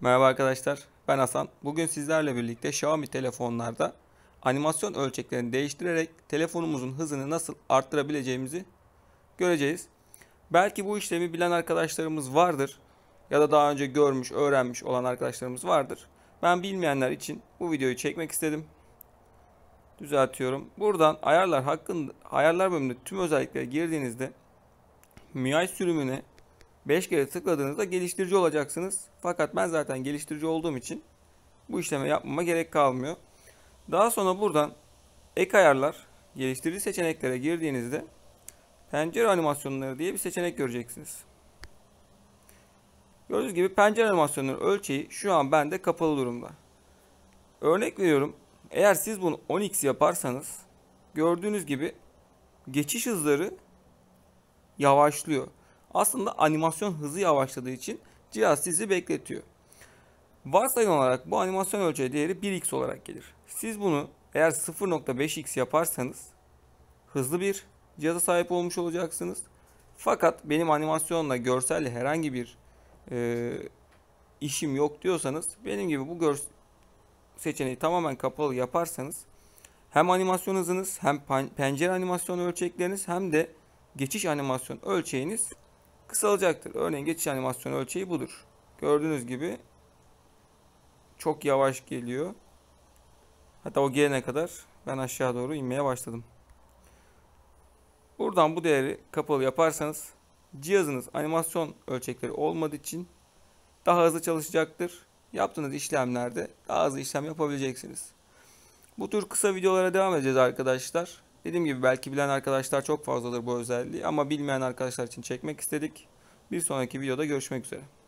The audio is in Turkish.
Merhaba arkadaşlar ben Hasan. Bugün sizlerle birlikte Xiaomi telefonlarda animasyon ölçeklerini değiştirerek telefonumuzun hızını nasıl arttırabileceğimizi göreceğiz. Belki bu işlemi bilen arkadaşlarımız vardır ya da daha önce görmüş öğrenmiş olan arkadaşlarımız vardır. Ben bilmeyenler için bu videoyu çekmek istedim. Düzeltiyorum. Buradan ayarlar hakkında ayarlar bölümünde tüm özelliklere girdiğinizde MIUI sürümüne 5 kere tıkladığınızda geliştirici olacaksınız. Fakat ben zaten geliştirici olduğum için bu işlemi yapmama gerek kalmıyor. Daha sonra buradan ek ayarlar geliştirici seçeneklere girdiğinizde pencere animasyonları diye bir seçenek göreceksiniz. Gördüğünüz gibi pencere animasyonunun ölçeği şu an bende kapalı durumda. Örnek veriyorum. Eğer siz bunu 10x yaparsanız gördüğünüz gibi geçiş hızları yavaşlıyor aslında animasyon hızı yavaşladığı için cihaz sizi bekletiyor. Varsayın olarak bu animasyon ölçeği değeri 1x olarak gelir. Siz bunu eğer 0.5x yaparsanız hızlı bir cihaza sahip olmuş olacaksınız. Fakat benim animasyonla görselle herhangi bir e, işim yok diyorsanız benim gibi bu gör seçeneği tamamen kapalı yaparsanız hem animasyon hızınız hem pencere animasyon ölçekleriniz hem de geçiş animasyon ölçeğiniz kısalacaktır. Örneğin geçiş animasyonu ölçeği budur. Gördüğünüz gibi çok yavaş geliyor. Hatta o gelene kadar ben aşağı doğru inmeye başladım. Buradan bu değeri kapalı yaparsanız cihazınız animasyon ölçekleri olmadığı için daha hızlı çalışacaktır. Yaptığınız işlemlerde daha hızlı işlem yapabileceksiniz. Bu tür kısa videolara devam edeceğiz arkadaşlar. Dediğim gibi belki bilen arkadaşlar çok fazladır bu özelliği ama bilmeyen arkadaşlar için çekmek istedik. Bir sonraki videoda görüşmek üzere.